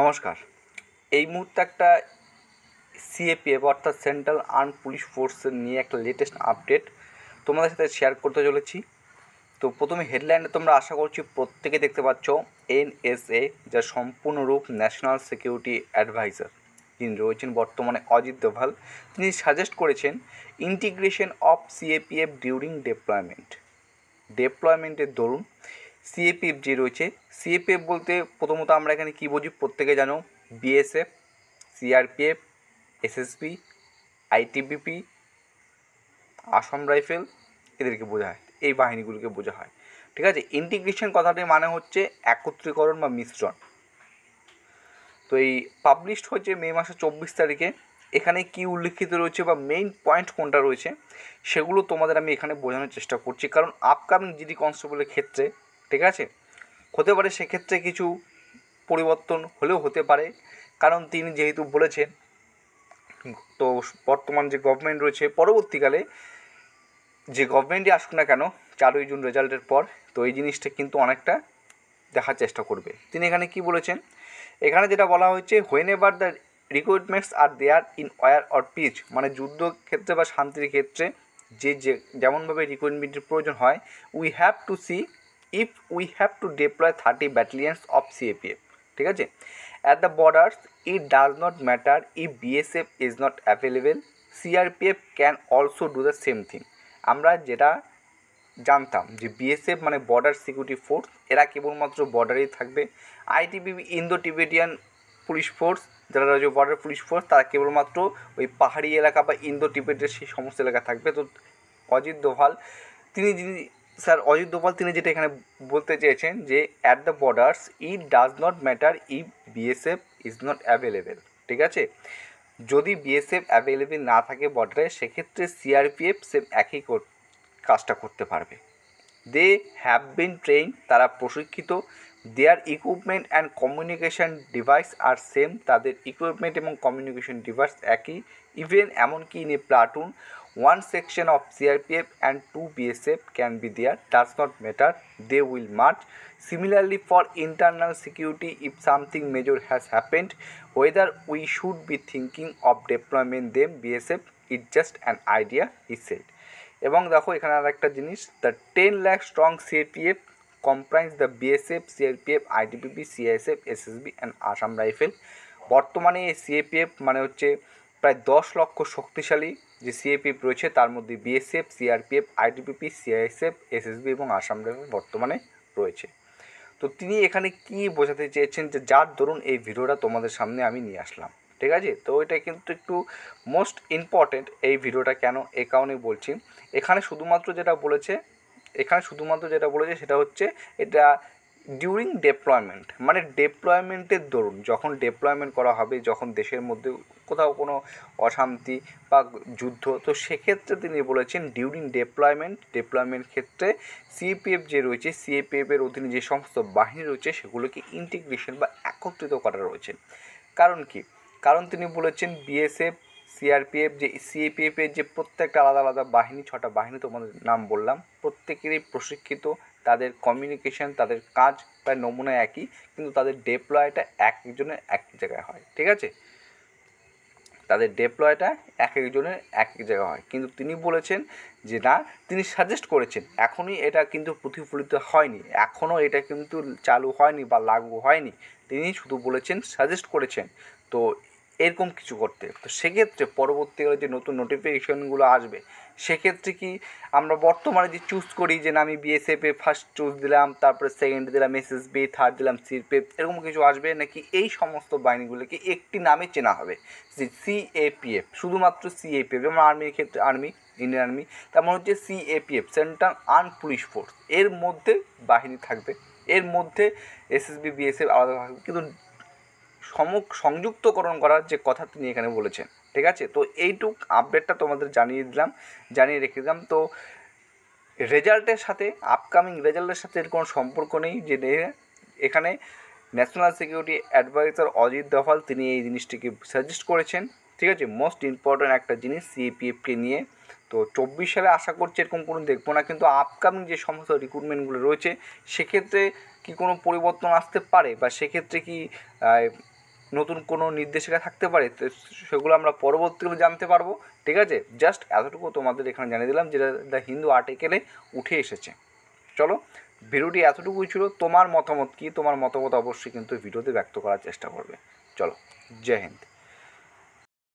নমস্কার এই মুহূর্তে একটা সিএপিএফ অর্থাৎ সেন্ট্রাল আর্ম পুলিশ ফোর্স নিয়ে একটা লেটেস্ট আপডেট তোমাদের সাথে শেয়ার করতে চলেছি তো প্রথমে হেডলাইনে তোমরা আশা করছি প্রত্যেকে দেখতে পাচ্ছ এনএসএ যা সম্পূর্ণরূপ ন্যাশনাল সিকিউরিটি অ্যাডভাইজার যিনি রয়েছেন বর্তমানে অজিত দোভাল তিনি সাজেস্ট করেছেন integration of CAPF during deployment ডেপ্লয়মেন্টের দরুন সিএপিএফ যে রয়েছে সিএপিএফ বলতে প্রথমত আমরা এখানে কী বুঝি প্রত্যেকে জানো BSF CRPF SSB ITBP Assam rifle এদেরকে বোঝা হয় এই বাহিনীগুলোকে বোঝা হয় ঠিক আছে ইন্টিগ্রেশন কথাটির মানে হচ্ছে একত্রীকরণ বা মিশ্রণ তো এই পাবলিশড হয়েছে মে মাসের চব্বিশ তারিখে এখানে কি উল্লেখিত রয়েছে বা মেইন পয়েন্ট কোনটা রয়েছে সেগুলো তোমাদের আমি এখানে বোঝানোর চেষ্টা করছি কারণ আপকামিং জিডি কনস্টেবলের ক্ষেত্রে ঠিক আছে হতে পারে সেক্ষেত্রে কিছু পরিবর্তন হলেও হতে পারে কারণ তিনি যেহেতু বলেছেন তো বর্তমান যে গভর্নমেন্ট রয়েছে পরবর্তীকালে যে গভর্নমেন্টই আসুক না কেন চারই জুন রেজাল্টের পর তো এই জিনিসটা কিন্তু অনেকটা দেখার চেষ্টা করবে তিনি এখানে কি বলেছেন এখানে যেটা বলা হয়েছে whenever the requirements are there in war or peace মানে যুদ্ধ ক্ষেত্রে বা শান্তির ক্ষেত্রে যে যে যেমনভাবে রিকুইটমেন্টের প্রয়োজন হয় we have to see if we have to deploy thirty battalions of CAPF ঠিক আছে at the borders it does not matter if BSF is not available CRPF can also do the same thing আমরা যেটা জানতাম যে BSF মানে border security force এরা কেবলমাত্র বর্ডারেই থাকবে ITB Indo Tibetan police force যারা রয়েছে বর্ডার পুলিশ ফোর্স তারা কেবলমাত্র ওই পাহাড়ি এলাকা বা ইন্দো টিবেটের সেই সমস্ত এলাকা থাকবে তো অজিত দোভাল তিনি যিনি স্যার অজিত দোপাল তিনি যেটা এখানে বলতে চেয়েছেন যে at the borders it does not matter if BSF is not available ঠিক আছে যদি বিএসএফ অ্যাভেলেবেল না থাকে বর্ডারে সেক্ষেত্রে সিআরপিএফ সেম একই কাজটা করতে পারবে দে হ্যাভ বিন ট্রেন তারা প্রশিক্ষিত their equipment and communication device are same তাদের ইকুইপমেন্ট এবং কমিউনিকেশন ডিভাইস একই ইভেন এমনকি in a platoon one section of CAPF and two BSF can be there does not matter they will march similarly for internal security if something major has happened whether we should be thinking of deployment them BSF it just an idea ই সেট এবং দেখো এখানে আর একটা জিনিস the ten lack strong CAPF comprise the BSF CRPF ITBP CISF SSB and Assam rifle বর্তমানে এই সিএপিএফ মানে হচ্ছে প্রায় দশ লক্ষ শক্তিশালী যে সিএপিএফ রয়েছে তার মধ্যে BSF CRPF ITBP CISF SSB এবং আসাম রাইফেল বর্তমানে রয়েছে তো তিনি এখানে কি বোঝাতে চেয়েছেন যে যার দরুন এই ভিডিওটা তোমাদের সামনে আমি নিয়ে আসলাম ঠিক আছে তো এটা কিন্তু একটু মোস্ট ইম্পর্টেন্ট এই ভিডিওটা কেন এ কারণে বলছি এখানে শুধুমাত্র যেটা বলেছে এখানে শুধুমাত্র যেটা বলেছে সেটা হচ্ছে এটা ডিউরিং ডেপ্লয়মেন্ট মানে ডেপ্লয়মেন্টের দরুন যখন ডেপ্লয়মেন্ট করা হবে যখন দেশের মধ্যে কোথাও কোনো অশান্তি বা যুদ্ধ তো সেক্ষেত্রে তিনি বলেছেন ডিউরিং ডেপ্লয়মেন্ট ডেপ্লয়মেন্ট ক্ষেত্রে সিএপিএফ যে রয়েছে সিএপিএফের অধীনে যে সমস্ত বাহিনী রয়েছে সেগুলোকে ইন্টিগ্রেশন বা একত্রিত করা রয়েছে কারণ কি কারণ তিনি বলেছেন বিএসএফ সিআরপিএফ যে এর যে প্রত্যেকটা আলাদা আলাদা বাহিনী ছটা বাহিনী তোমাদের নাম বললাম প্রত্যেকেরই প্রশিক্ষিত তাদের কমিউনিকেশন তাদের কাজ প্রায় নমুনা একই কিন্তু তাদের ডেপ্লয়টা এক একজনের এক জায়গায় হয় ঠিক আছে তাদের ডেপ্লয়টা এক একজনের এক এক জায়গায় হয় কিন্তু তিনি বলেছেন যে না তিনি সাজেস্ট করেছেন এখনই এটা কিন্তু প্রতিফলিত হয়নি এখনও এটা কিন্তু চালু হয়নি বা লাগু হয়নি তিনি শুধু বলেছেন সাজেস্ট করেছেন তো এরকম কিছু করতে তো সেক্ষেত্রে পরবর্তীকালে যে নতুন নোটিফিকেশনগুলো আসবে সেক্ষেত্রে কি আমরা বর্তমানে যে চুজ করি যে না আমি বিএসএফে ফার্স্ট চুজ দিলাম তারপরে সেকেন্ড দিলাম এসএসবি থার্ড দিলাম সিরপিএফ এরকম কিছু আসবে নাকি এই সমস্ত বাহিনীগুলোকে একটি নামে চেনা হবে যে সিএপিএফ শুধুমাত্র সিএপিএফ যেমন আর্মির ক্ষেত্রে আর্মি ইন্ডিয়ান আর্মি তেমন হচ্ছে CAPF central arm police force এর মধ্যে বাহিনী থাকবে এর মধ্যে এসএসবি বিএসএফ আলাদা থাকবে কিন্তু সমক সংযুক্তকরণ করার যে কথা তিনি এখানে বলেছেন ঠিক আছে তো এইটুক আপডেটটা তোমাদের জানিয়ে দিলাম জানিয়ে রেখে দিলাম তো রেজাল্টের সাথে আপকামিং রেজাল্টের সাথে এর কোনো সম্পর্ক নেই যে এখানে national security adviser Ajit Doval তিনি এই জিনিসটিকে সাজেস্ট করেছেন ঠিক আছে মোস্ট ইম্পর্ট্যান্ট একটা জিনিস সিএপিএফকে নিয়ে তো চব্বিশ সালে আশা করছি এরকম কোনো দেখবো না কিন্তু আপকামিং যে সমস্ত রিক্রুটমেন্টগুলো রয়েছে সেক্ষেত্রে কি কোনো পরিবর্তন আসতে পারে বা সেক্ষেত্রে কি নতুন কোনো নির্দেশিকা থাকতে পারে তো সেগুলো আমরা পরবর্তীতে জানতে পারবো ঠিক আছে জাস্ট এতটুকু তোমাদের এখানে জানিয়ে দিলাম যেটা দ্য হিন্দু আর্টিকেলে উঠে এসেছে চলো ভিডিওটি এতটুকুই ছিল তোমার মতামত কী তোমার মতামত অবশ্যই কিন্তু ভিডিওতে ব্যক্ত করার চেষ্টা করবে চলো জয় হিন্দ